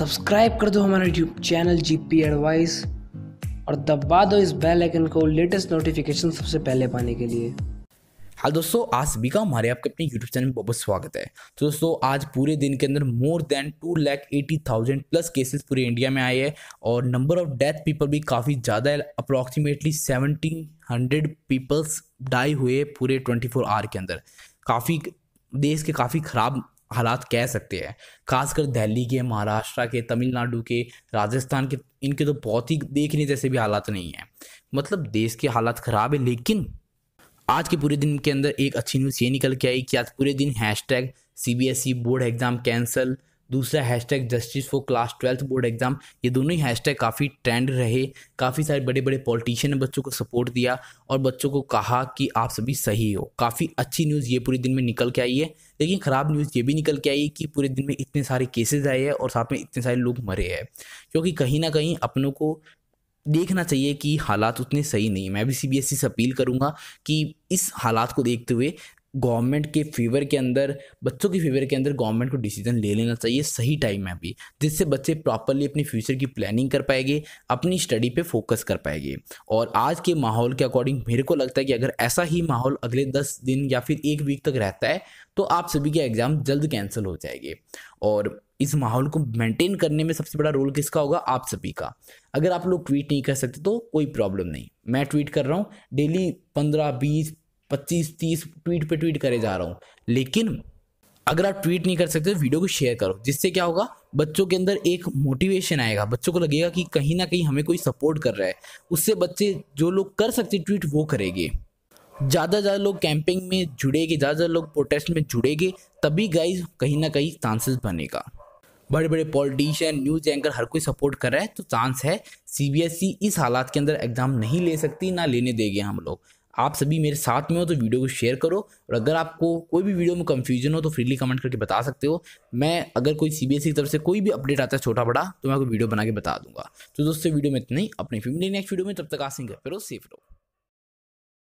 subscribe कर दो हमारा YouTube channel G P advice और दबा दो इस बेल आइकन को लेटेस्ट नोटिफिकेशन सबसे पहले पाने के लिए हाँ दोस्तों आज सभी का हमारे आपके अपने यूट्यूब चैनल में बहुत स्वागत है तो दोस्तों आज पूरे दिन के अंदर more than two lakh eighty thousand plus cases पूरे इंडिया में आए हैं और नंबर ऑफ डेथ पीपल भी काफ़ी ज़्यादा है approximately seventeen hundred peoples die हुए पूरे ट्वेंटी फोर आवर के अंदर काफ़ी देश के काफ़ी ख़राब हालात कह सकते हैं खासकर दिल्ली के महाराष्ट्र के तमिलनाडु के राजस्थान के इनके तो बहुत ही देखने जैसे भी हालात नहीं हैं मतलब देश के हालात ख़राब है लेकिन आज के पूरे दिन के अंदर एक अच्छी न्यूज़ ये निकल के आई कि आज पूरे दिन hashtag C B S E board exam cancel दूसरा hashtag justice for class twelfth board exam ये दोनों ही हैशटैग काफ़ी ट्रेंड रहे काफ़ी सारे बड़े बड़े पॉलिटिशियन ने बच्चों को सपोर्ट दिया और बच्चों को कहा कि आप सभी सही हो काफ़ी अच्छी न्यूज़ ये पूरे दिन में निकल के आई है लेकिन ख़राब न्यूज़ ये भी निकल के आई है कि पूरे दिन में इतने सारे केसेज आए हैं और साथ में इतने सारे लोग मरे हैं क्योंकि कहीं ना कहीं अपनों को देखना चाहिए कि हालात उतने सही नहीं मैं भी सी बी एस ई से अपील करूँगा कि इस हालात को देखते हुए गवर्नमेंट के फेवर के अंदर बच्चों के फेवर के अंदर गवर्नमेंट को डिसीजन ले लेना चाहिए सही टाइम में अभी जिससे बच्चे प्रॉपरली अपने फ्यूचर की प्लानिंग कर पाएंगे अपनी स्टडी पे फोकस कर पाएंगे और आज के माहौल के अकॉर्डिंग मेरे को लगता है कि अगर ऐसा ही माहौल अगले दस दिन या फिर एक वीक तक रहता है तो आप सभी के एग्ज़ाम जल्द कैंसिल हो जाएंगे और इस माहौल को मेंटेन करने में सबसे बड़ा रोल किसका होगा आप सभी का अगर आप लोग ट्वीट नहीं कर सकते तो कोई प्रॉब्लम नहीं मैं ट्वीट कर रहा हूँ डेली पंद्रह बीस पच्चीस तीस ट्वीट पे ट्वीट करे जा रहा हूँ लेकिन अगर आप ट्वीट नहीं कर सकते तो वीडियो को शेयर करो जिससे क्या होगा बच्चों के अंदर एक मोटिवेशन आएगा बच्चों को लगेगा कि कहीं ना कहीं हमें कोई सपोर्ट कर रहा है उससे बच्चे जो लोग कर सकते ट्वीट वो करेंगे ज़्यादा ज़्यादा लोग कैंपिंग में जुड़ेंगे ज़्यादा ज़्यादा लोग प्रोटेस्ट में जुड़ेंगे तभी गाइज कहीं ना कहीं चांसेस बनेगा बड़े बड़े पॉलिटिशियन न्यूज एंकर हर कोई सपोर्ट कर रहा है तो चांस है सीबीएसई e इस हालात के अंदर एग्जाम नहीं ले सकती ना लेने देगी हम लोग आप सभी मेरे साथ में हो तो वीडियो को शेयर करो और अगर आपको कोई भी वीडियो में कंफ्यूजन हो तो फ्रीली कमेंट करके बता सकते हो मैं अगर कोई सी बी एस की तरफ से कोई भी अपडेट आता है छोटा बड़ा तो मैं आपको वीडियो बना के बता दूंगा तो दोस्तों वीडियो में इतना ही अपने फैमिली नेक्स्ट वीडियो में तब तक आसिंग फिर सेफ रहो